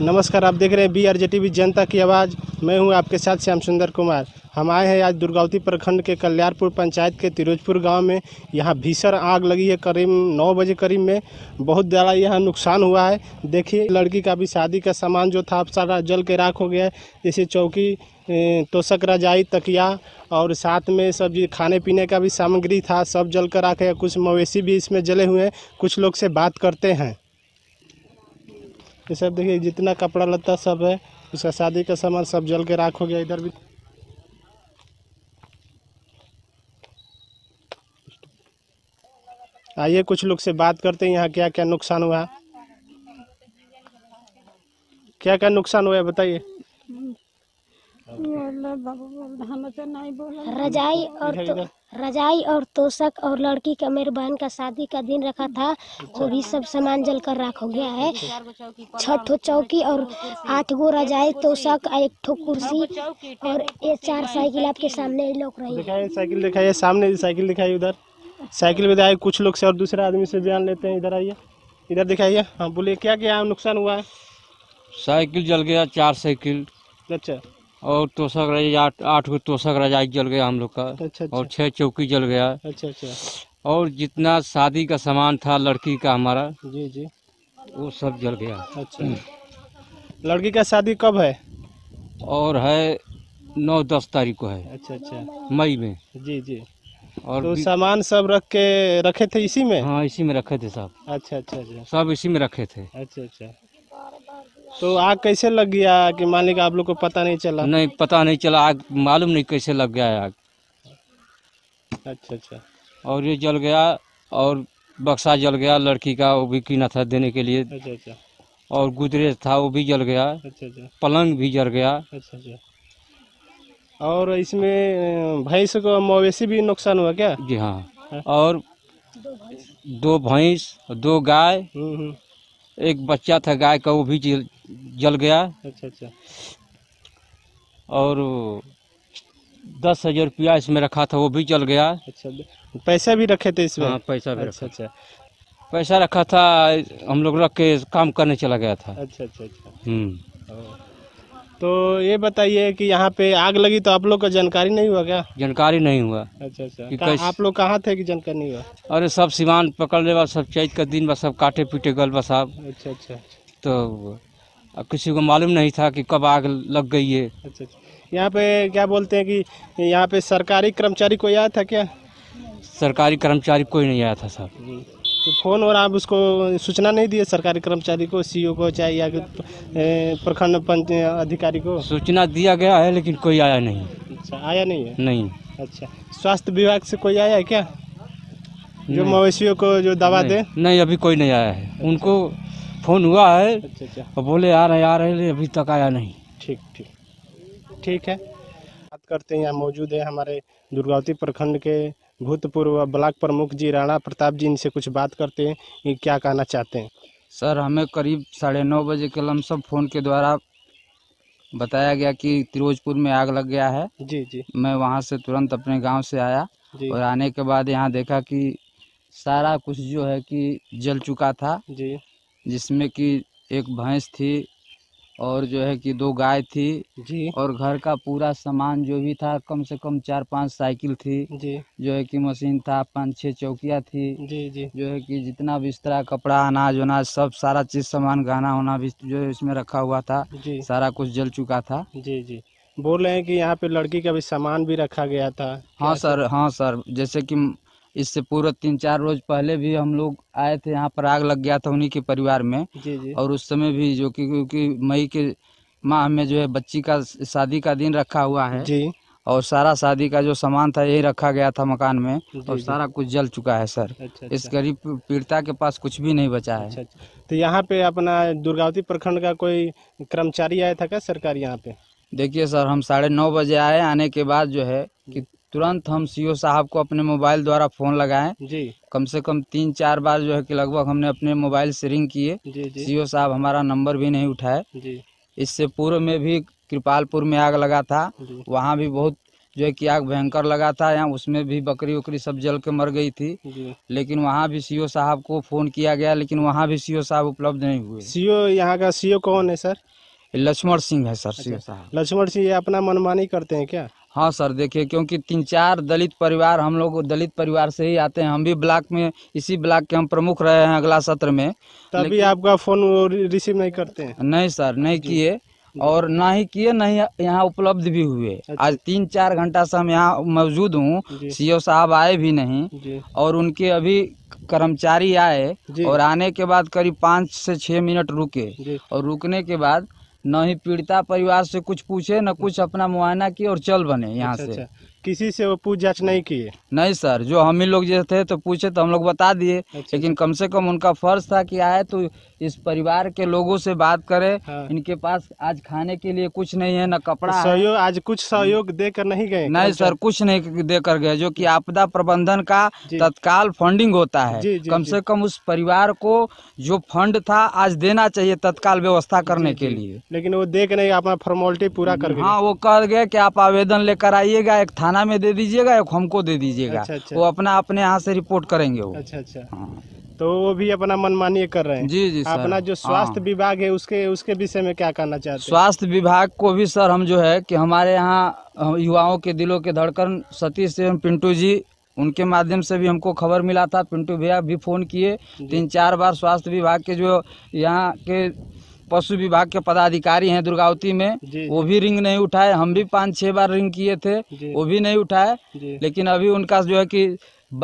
नमस्कार आप देख रहे हैं B R J T V जनता की आवाज़ मैं हूं आपके साथ श्याम सुंदर कुमार हम आए हैं आज दुर्गावती प्रखंड के कल्याणपुर पंचायत के तिरोजपुर गांव में यहां भीषण आग लगी है करीब नौ बजे करीब में बहुत ज़्यादा यहां नुकसान हुआ है देखिए लड़की का भी शादी का सामान जो था सारा जल के राख हो गया है जैसे चौकी तोशक रजाई तकिया और साथ में सब खाने पीने का भी सामग्री था सब जल कर राख है कुछ मवेशी भी इसमें जले हुए हैं कुछ लोग से बात करते हैं ये सब देखिए जितना कपड़ा लत्ता सब है उसका शादी का सामान सब जल के राख हो गया इधर भी आइए कुछ लोग से बात करते हैं यहाँ क्या क्या नुकसान हुआ क्या क्या नुकसान हुआ बताइए हम्म, रजाई और तो, रजाई और तोशक और लड़की का मेरे बहन का शादी का दिन रखा था वो भी सब सामान जल कर राख हो गया है छठ चौकी और आठ गो रजाई तोशक एक ठो कुर्सी और ये चार साइकिल आपके सामने लोग रही है साइकिल दिखाइए सामने साइकिल दिखाई उधर साइकिल में दिखाई कुछ लोग से और दूसरे आदमी से बयान लेते हैं इधर आइए इधर दिखाइए हाँ बोलिए क्या क्या नुकसान हुआ है साइकिल जल गया चार साइकिल अच्छा और तोशक रजाई आठ गो तोशक रजाई जल गया हम लोग का अच्छा, अच्छा। और छह चौकी जल गया अच्छा अच्छा और जितना शादी का सामान था लड़की का हमारा जी जी वो सब जल गया अच्छा लड़की का शादी कब है और है नौ दस तारीख को है अच्छा अच्छा मई में जी जी और तो सामान सब रख के रखे थे इसी में हाँ इसी में रखे थे सब अच्छा अच्छा, अच्छा। सब इसी में रखे थे अच्छा अच्छा तो आग कैसे लग गया कि मालिक आप लोग को पता नहीं चला नहीं पता नहीं चला आग मालूम नहीं कैसे लग गया है आग अच्छा अच्छा और ये जल गया और बक्सा जल गया लड़की का वो भी कीना था देने के लिए अच्छा अच्छा और गुदरेज था वो भी जल गया अच्छा अच्छा पलंग भी जल गया अच्छा अच्छा और इसमें भैंस को मवेशी भी नुकसान हुआ क्या जी हाँ, हाँ। और दो भैंस दो गाय हम्म, हम्म। एक बच्चा था गाय का वो भी जल गया अच्छा अच्छा और दस हजार रुपया इसमें रखा था वो भी जल गया अच्छा पैसा भी रखे थे इसमें हाँ पैसा भी अच्छा अच्छा पैसा रखा था हम लोग रख के काम करने चला गया था अच्छा अच्छा अच्छा हम्म। तो ये बताइए कि यहाँ पे आग लगी तो आप लोग का जानकारी नहीं हुआ क्या जानकारी नहीं हुआ अच्छा अच्छा कैस... आप लोग कहाँ थे कि जानकारी नहीं हुआ अरे सब सीमान पकड़ने वाले सब चैत का दिन बस सब काटे पीटे गल बस आप अच्छा अच्छा तो अब किसी को मालूम नहीं था कि कब आग लग गई है अच्छा अच्छा यहाँ पे क्या बोलते हैं कि यहाँ पे सरकारी कर्मचारी कोई आया था क्या सरकारी कर्मचारी कोई नहीं आया था सर तो फ़ोन और आप उसको सूचना नहीं दिए सरकारी कर्मचारी को सीईओ को चाहे या प्रखंड पंच अधिकारी को सूचना दिया गया है लेकिन कोई आया नहीं अच्छा आया नहीं है नहीं अच्छा स्वास्थ्य विभाग से कोई आया है क्या जो मवेशियों को जो दवा दे नहीं अभी कोई नहीं आया है उनको फ़ोन हुआ है अच्छा अच्छा और बोले आ रहे आ रहे अभी तक आया नहीं ठीक ठीक ठीक है बात करते हैं यहाँ मौजूद है हमारे दुर्गावती प्रखंड के भूतपूर्व ब्लॉक प्रमुख जी राणा प्रताप जी इनसे कुछ बात करते हैं ये क्या कहना चाहते हैं सर हमें करीब साढ़े नौ बजे के लमसम फ़ोन के द्वारा बताया गया कि तिरोजपुर में आग लग गया है जी जी मैं वहाँ से तुरंत अपने गांव से आया और आने के बाद यहाँ देखा कि सारा कुछ जो है कि जल चुका था जी जिसमें कि एक भैंस थी और जो है कि दो गाय थी जी और घर का पूरा सामान जो भी था कम से कम चार पांच साइकिल थी जी जो है कि मशीन था पाँच छह चौकिया थी जी जी जो है कि जितना बिस्तरा कपड़ा अनाज उनाज सब सारा चीज़ सामान गहना होना भी जो है इसमें रखा हुआ था जी सारा कुछ जल चुका था जी जी बोल रहे हैं कि यहाँ पे लड़की का भी सामान भी रखा गया था हाँ सर हाँ सर जैसे कि इससे पूर्व तीन चार रोज पहले भी हम लोग आए थे यहाँ पर आग लग गया था उन्हीं के परिवार में जी जी। और उस समय भी जो कि क्योंकि मई के माह में जो है बच्ची का शादी का दिन रखा हुआ है जी और सारा शादी का जो सामान था यही रखा गया था मकान में और सारा कुछ जल चुका है सर अच्छा, इस अच्छा। गरीब पीड़िता के पास कुछ भी नहीं बचा है अच्छा, अच्छा। तो यहाँ पे अपना दुर्गावती प्रखंड का कोई कर्मचारी आया था क्या सरकार यहाँ पे देखिए सर हम साढ़े नौ बजे आए आने के बाद जो है कि तुरंत हम सीओ e साहब को अपने मोबाइल द्वारा फ़ोन लगाए जी कम से कम तीन चार बार जो है कि लगभग हमने अपने मोबाइल से रिंग किए सीओ e साहब हमारा नंबर भी नहीं उठाए इससे पूर्व में भी कृपालपुर में आग लगा था वहाँ भी बहुत जो है कि आग भयंकर लगा था यहाँ उसमें भी बकरी उकरी सब जल के मर गई थी लेकिन वहाँ भी सीओ e साहब को फोन किया गया लेकिन वहाँ भी सीओ साहब उपलब्ध नहीं हुए सीओ यहाँ का सीओ कौन है सर लक्ष्मण सिंह है सर अच्छा, सीओ साहब लक्ष्मण सिंह ये अपना मनमानी करते हैं क्या हाँ सर देखिए क्योंकि तीन चार दलित परिवार हम लोग दलित परिवार से ही आते हैं हम भी ब्लॉक में इसी ब्लॉक के हम प्रमुख रहे हैं अगला सत्र में तभी आपका फ़ोन रिसीव नहीं करते हैं नहीं सर नहीं किए और ना ही किए ना ही यहाँ उपलब्ध भी हुए अच्छा। आज तीन चार घंटा से हम यहाँ मौजूद हूँ सीईओ साहब आए भी नहीं और उनके अभी कर्मचारी आए और आने के बाद करीब पाँच से छः मिनट रुके और रुकने के बाद न ही पीड़िता परिवार से कुछ पूछे न कुछ अपना मुआयना किए और चल बने यहाँ अच्छा, से अच्छा। किसी से वो पूछ जांच नहीं किए नहीं सर जो हम ही लोग जैसे थे तो पूछे तो हम लोग बता दिए अच्छा। लेकिन कम से कम उनका फर्ज था कि आए तो इस परिवार के लोगों से बात करे हाँ। इनके पास आज खाने के लिए कुछ नहीं है न कपड़ा तो सहयोग आज कुछ सहयोग देकर नहीं गए नहीं अच्छा। सर कुछ नहीं देकर गए जो की आपदा प्रबंधन का तत्काल फंडिंग होता है जी, जी, कम से कम उस परिवार को जो फंड था आज देना चाहिए तत्काल व्यवस्था करने के लिए लेकिन वो देख नहीं अपना फॉर्मोलिटी पूरा कर हम्म। हाँ वो कह गए की आप आवेदन लेकर आइएगा एक थाना थाना में दे दीजिएगा एक हमको दे दीजिएगा अच्छा, अच्छा। वो अपना अपने यहाँ से रिपोर्ट करेंगे वो अच्छा अच्छा हाँ। तो वो भी अपना मनमानी कर रहे हैं जी जी सर अपना जो स्वास्थ्य हाँ। विभाग है उसके उसके विषय में क्या कहना चाहते हैं स्वास्थ्य विभाग को भी सर हम जो है कि हमारे यहाँ युवाओं के दिलों के धड़कन सतीश एवं पिंटू जी उनके माध्यम से भी हमको खबर मिला था पिंटू भैया भी फ़ोन किए तीन चार बार स्वास्थ्य विभाग के जो यहाँ के पशु विभाग के पदाधिकारी हैं दुर्गावती में वो भी रिंग नहीं उठाए हम भी पाँच छः बार रिंग किए थे वो भी नहीं उठाए लेकिन अभी उनका जो है कि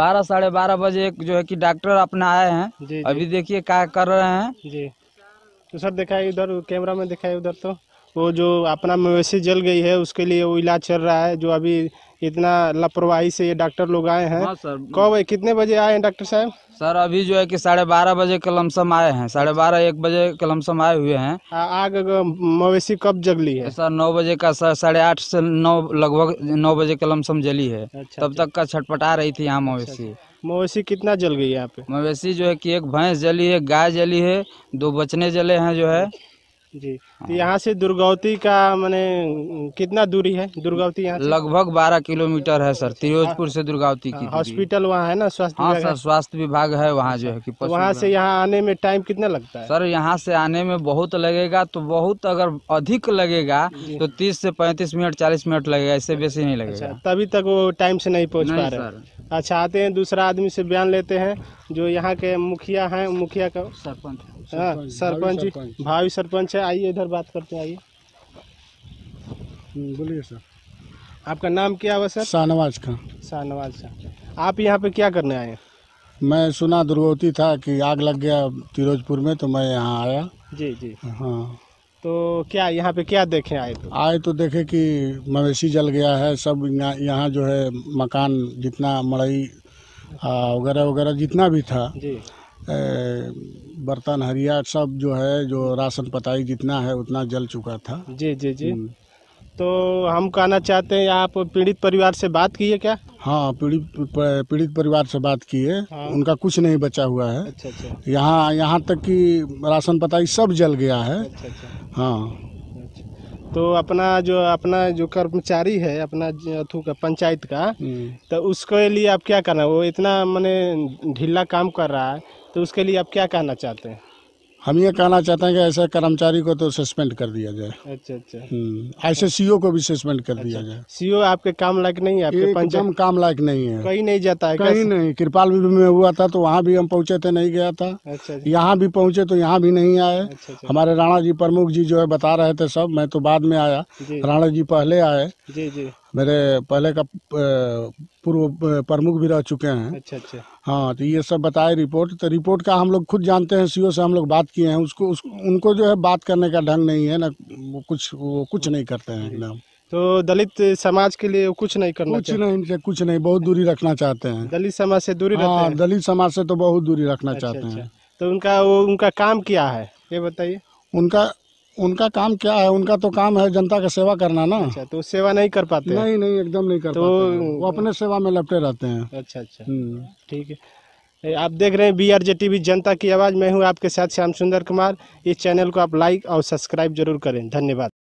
बारह साढ़े बारह बजे एक जो है कि डॉक्टर अपना आए हैं अभी देखिए क्या कर रहे हैं जी तो सर देखा इधर कैमरा में देखा उधर तो वो जो अपना मवेशी जल गई है उसके लिए वो इलाज चल रहा है जो अभी इतना लापरवाही से ये डॉक्टर लोग आए हैं हाँ कब है कितने बजे आए हैं डॉक्टर साहब सर अभी जो है कि साढ़े बारह बजे के लमसम आए हैं साढ़े बारह एक बजे के लमसम आए हुए हैं आग मवेशी कब जगली है सर नौ बजे का सर साढ़े आठ से नौ लगभग नौ बजे के लमसम जली है अच्छा, तब अच्छा। तक का छटपटा रही थी यहाँ अच्छा, मवेशी अच्छा। मवेशी कितना जल गई यहाँ पे मवेशी जो है कि एक भैंस जली है गाय जली है दो बचने जले हैं जो है जी तो हाँ। यहाँ से दुर्गावती का मैंने कितना दूरी है दुर्गावती यहाँ लगभग बारह किलोमीटर है सर तिरोजपुर से दुर्गावती हाँ, की हॉस्पिटल वहाँ है ना स्वास्थ्य हाँ सर स्वास्थ्य विभाग है वहाँ जो है कि तो वहाँ से यहाँ आने में टाइम कितना लगता है सर यहाँ से आने में बहुत लगेगा तो बहुत अगर अधिक लगेगा तो तीस से पैंतीस मिनट चालीस मिनट लगेगा इससे बेसी नहीं लगेगा अच्छा, तभी तक वो टाइम से नहीं पहुँच पा रहे अच्छा आते हैं दूसरा आदमी से बयान लेते हैं जो यहाँ के मुखिया हैं मुखिया का सरपंच हाँ, सरपंच जी भावी सरपंच है आइए इधर बात करते हैं आइए हम्म, बोलिए सर आपका नाम क्या हुआ सर शाहनवाज खान शाहनवाज खान आप यहाँ पे क्या करने आए मैं सुना दुर्गवती था कि आग लग गया तिरोजपुर में तो मैं यहाँ आया जी जी हाँ तो क्या यहाँ पे क्या देखे आए तो आए तो देखे कि मवेशी जल गया है सब यहाँ जो है मकान जितना मड़ई वगैरह वगैरह जितना भी था जी बर्तन हरिया सब जो है जो राशन पताई जितना है उतना जल चुका था जी जी जी हम्म। तो हम कहना चाहते हैं आप पीड़ित परिवार से बात की है क्या हाँ पीड़ित पीड़ित परिवार से बात की है हाँ। उनका कुछ नहीं बचा हुआ है अच्छा अच्छा यहाँ यहाँ तक कि राशन पताई सब जल गया है अच्छा अच्छा हाँ अच्छा। तो अपना जो अपना जो कर्मचारी है अपना अथू का पंचायत का हम्म। तो उसके लिए आप क्या करना वो इतना मैंने ढीला काम कर रहा है तो उसके लिए आप क्या कहना चाहते हैं हम ये कहना चाहते हैं कि ऐसे कर्मचारी को तो सस्पेंड कर दिया जाए अच्छा अच्छा हम्म, ऐसे सीओ e को भी सस्पेंड कर दिया अच्छा। जाए सीओ e आपके काम लायक नहीं है आपके पंचम काम लायक नहीं है कहीं नहीं जाता है कहीं नहीं कृपाल भी में हुआ था तो वहाँ भी हम पहुँचे थे नहीं गया था अच्छा यहाँ भी पहुँचे तो यहाँ भी नहीं आए अच्छा, अच्छा। हमारे राणा जी प्रमुख जी जो है बता रहे थे सब मैं तो बाद में आया राणा जी पहले आए जी जी मेरे पहले का पूर्व प्रमुख भी रह चुके हैं अच्छा अच्छा हाँ तो ये सब बताए रिपोर्ट तो रिपोर्ट का हम लोग खुद जानते हैं सीओ से हम लोग बात किए हैं उसको उस, उनको जो है बात करने का ढंग नहीं है ना वो कुछ वो कुछ नहीं करते हैं एकदम तो दलित समाज के लिए कुछ नहीं करना कुछ नहीं कुछ नहीं बहुत दूरी रखना चाहते हैं दलित समाज से दूरी हाँ दलित समाज से तो बहुत दूरी रखना अच्छा, चाहते हैं अच्छा। तो उनका वो उनका काम क्या है ये बताइए उनका उनका काम क्या है उनका तो काम है जनता का सेवा करना ना अच्छा तो सेवा नहीं कर पाते नहीं नहीं एकदम नहीं कर तो वो अपने सेवा में लपटे रहते हैं अच्छा अच्छा हम्म। ठीक है आप देख रहे हैं B R J T V जनता की आवाज़ मैं हूँ आपके साथ श्याम सुंदर कुमार इस चैनल को आप लाइक और सब्सक्राइब जरूर करें धन्यवाद